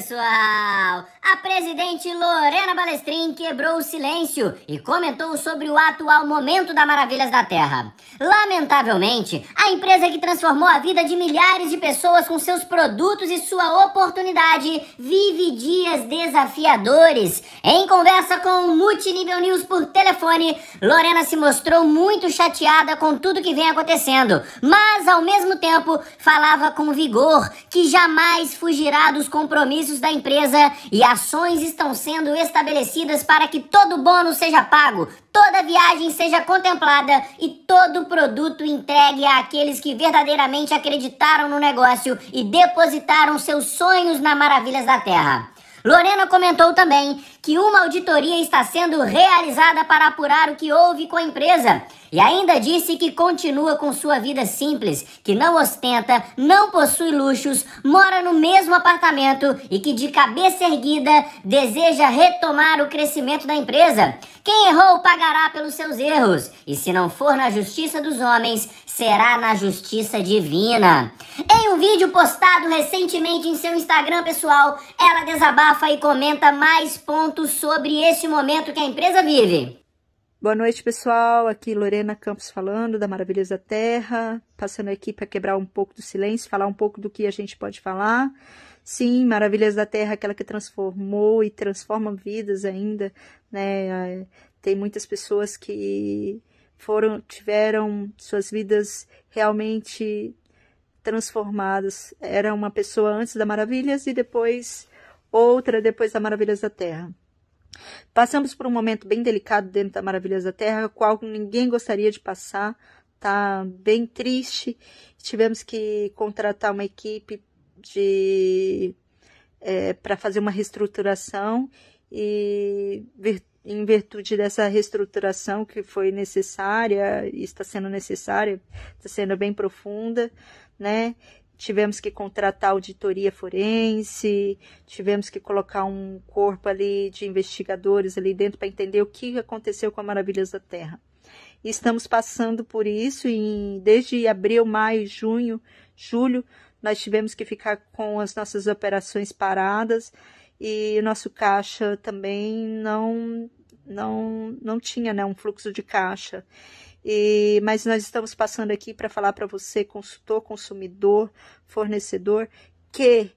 pessoal! A presidente Lorena Balestrin quebrou o silêncio e comentou sobre o atual momento da Maravilhas da Terra. Lamentavelmente, a empresa que transformou a vida de milhares de pessoas com seus produtos e sua oportunidade vive dias desafiadores. Em conversa com o Multinível News por telefone, Lorena se mostrou muito chateada com tudo que vem acontecendo, mas ao mesmo tempo falava com vigor que jamais fugirá dos compromissos da empresa e a ações estão sendo estabelecidas para que todo bônus seja pago, toda viagem seja contemplada e todo produto entregue àqueles que verdadeiramente acreditaram no negócio e depositaram seus sonhos na Maravilhas da Terra. Lorena comentou também que uma auditoria está sendo realizada para apurar o que houve com a empresa. E ainda disse que continua com sua vida simples, que não ostenta, não possui luxos, mora no mesmo apartamento e que de cabeça erguida deseja retomar o crescimento da empresa. Quem errou pagará pelos seus erros, e se não for na justiça dos homens, será na justiça divina. Em um vídeo postado recentemente em seu Instagram pessoal, ela desabafa e comenta mais pontos sobre esse momento que a empresa vive. Boa noite, pessoal. Aqui Lorena Campos falando da Maravilhas da Terra, passando tá aqui para quebrar um pouco do silêncio, falar um pouco do que a gente pode falar. Sim, Maravilhas da Terra, é aquela que transformou e transforma vidas ainda, né? Tem muitas pessoas que foram tiveram suas vidas realmente transformadas. Era uma pessoa antes da Maravilhas e depois outra depois da Maravilhas da Terra. Passamos por um momento bem delicado dentro da Maravilhas da Terra, qual ninguém gostaria de passar. Tá bem triste. Tivemos que contratar uma equipe de é, para fazer uma reestruturação e em virtude dessa reestruturação que foi necessária e está sendo necessária, está sendo bem profunda, né? tivemos que contratar auditoria forense, tivemos que colocar um corpo ali de investigadores ali dentro para entender o que aconteceu com a Maravilhas da Terra. E estamos passando por isso e desde abril, maio, junho, julho, nós tivemos que ficar com as nossas operações paradas e o nosso caixa também não não não tinha, né, um fluxo de caixa. E, mas nós estamos passando aqui para falar para você, consultor, consumidor, fornecedor, que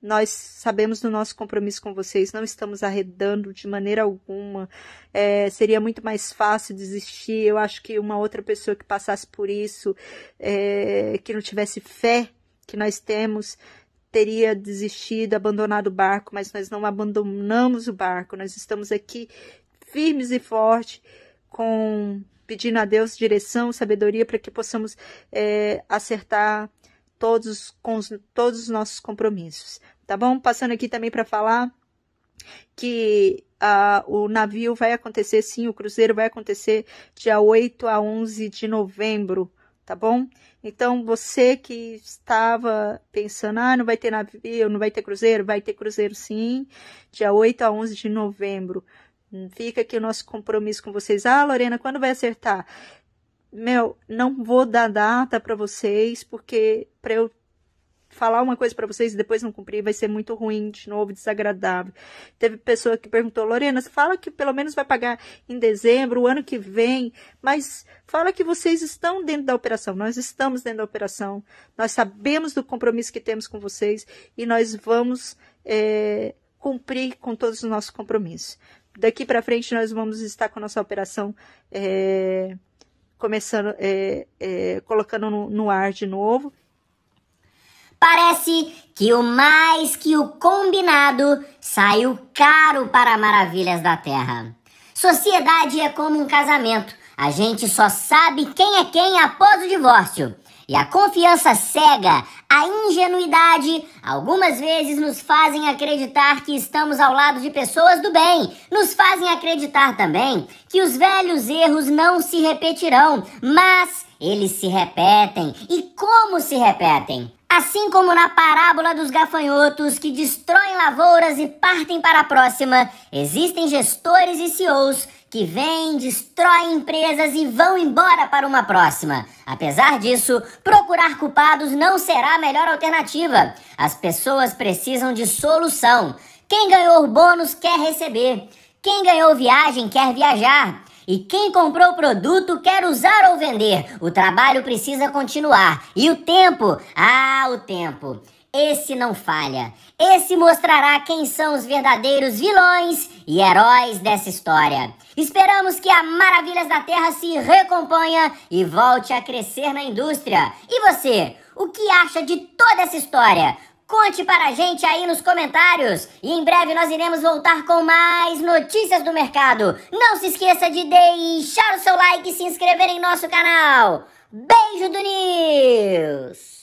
nós sabemos do nosso compromisso com vocês, não estamos arredando de maneira alguma. É, seria muito mais fácil desistir. Eu acho que uma outra pessoa que passasse por isso, é, que não tivesse fé que nós temos, teria desistido, abandonado o barco, mas nós não abandonamos o barco. Nós estamos aqui firmes e fortes com pedindo a Deus direção, sabedoria para que possamos é, acertar todos, com todos os nossos compromissos. Tá bom? Passando aqui também para falar que uh, o navio vai acontecer, sim, o cruzeiro vai acontecer dia 8 a 11 de novembro, tá bom? Então, você que estava pensando, ah, não vai ter navio, não vai ter cruzeiro, vai ter cruzeiro, sim, dia 8 a 11 de novembro. Fica aqui o nosso compromisso com vocês. Ah, Lorena, quando vai acertar? Meu, não vou dar data para vocês, porque para eu falar uma coisa para vocês e depois não cumprir vai ser muito ruim, de novo, desagradável. Teve pessoa que perguntou, Lorena, fala que pelo menos vai pagar em dezembro, o ano que vem, mas fala que vocês estão dentro da operação. Nós estamos dentro da operação, nós sabemos do compromisso que temos com vocês e nós vamos é, cumprir com todos os nossos compromissos daqui para frente nós vamos estar com a nossa operação é, começando, é, é, colocando no, no ar de novo. Parece que o mais que o combinado saiu caro para Maravilhas da Terra. Sociedade é como um casamento. A gente só sabe quem é quem após o divórcio. E a confiança cega a ingenuidade algumas vezes nos fazem acreditar que estamos ao lado de pessoas do bem, nos fazem acreditar também que os velhos erros não se repetirão, mas eles se repetem. E como se repetem? Assim como na parábola dos gafanhotos que destroem lavouras e partem para a próxima, existem gestores e CEOs que vêm, destroem empresas e vão embora para uma próxima. Apesar disso, procurar culpados não será a melhor alternativa. As pessoas precisam de solução. Quem ganhou o bônus quer receber. Quem ganhou viagem quer viajar. E quem comprou o produto quer usar ou vender. O trabalho precisa continuar. E o tempo? Ah, o tempo. Esse não falha. Esse mostrará quem são os verdadeiros vilões e heróis dessa história. Esperamos que a Maravilhas da Terra se recomponha e volte a crescer na indústria. E você, o que acha de toda essa história? Conte para a gente aí nos comentários e em breve nós iremos voltar com mais notícias do mercado. Não se esqueça de deixar o seu like e se inscrever em nosso canal. Beijo do News!